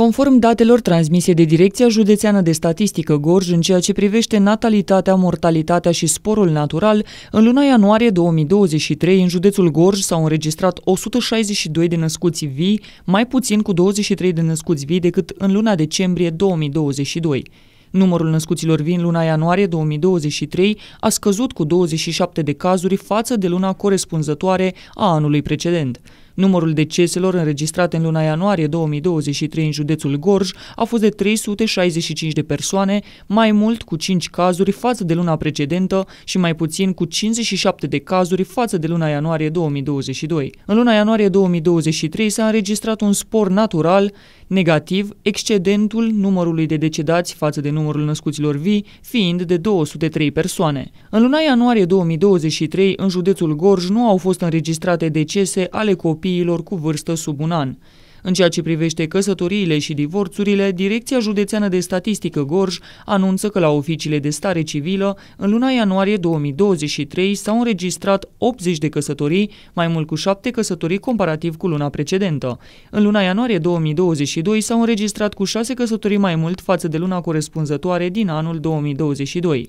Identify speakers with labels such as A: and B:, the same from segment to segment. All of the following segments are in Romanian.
A: Conform datelor transmise de Direcția Județeană de Statistică Gorj în ceea ce privește natalitatea, mortalitatea și sporul natural, în luna ianuarie 2023 în județul Gorj s-au înregistrat 162 de născuți vii, mai puțin cu 23 de născuți vii decât în luna decembrie 2022. Numărul născuților vii în luna ianuarie 2023 a scăzut cu 27 de cazuri față de luna corespunzătoare a anului precedent. Numărul deceselor înregistrate în luna ianuarie 2023 în județul Gorj a fost de 365 de persoane, mai mult cu 5 cazuri față de luna precedentă și mai puțin cu 57 de cazuri față de luna ianuarie 2022. În luna ianuarie 2023 s-a înregistrat un spor natural negativ, excedentul numărului de decedați față de numărul născuților vii, fiind de 203 persoane. În luna ianuarie 2023, în județul Gorj nu au fost înregistrate decese ale copiilor copiilor cu vârstă sub un an. În ceea ce privește căsătoriile și divorțurile, Direcția Județeană de Statistică Gorj anunță că la oficiile de stare civilă, în luna ianuarie 2023 s-au înregistrat 80 de căsătorii, mai mult cu 7 căsătorii comparativ cu luna precedentă. În luna ianuarie 2022 s-au înregistrat cu 6 căsătorii mai mult față de luna corespunzătoare din anul 2022.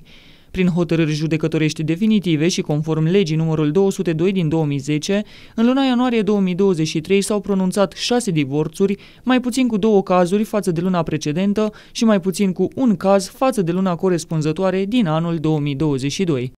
A: Prin hotărâri judecătorești definitive și conform legii numărul 202 din 2010, în luna ianuarie 2023 s-au pronunțat șase divorțuri, mai puțin cu două cazuri față de luna precedentă și mai puțin cu un caz față de luna corespunzătoare din anul 2022.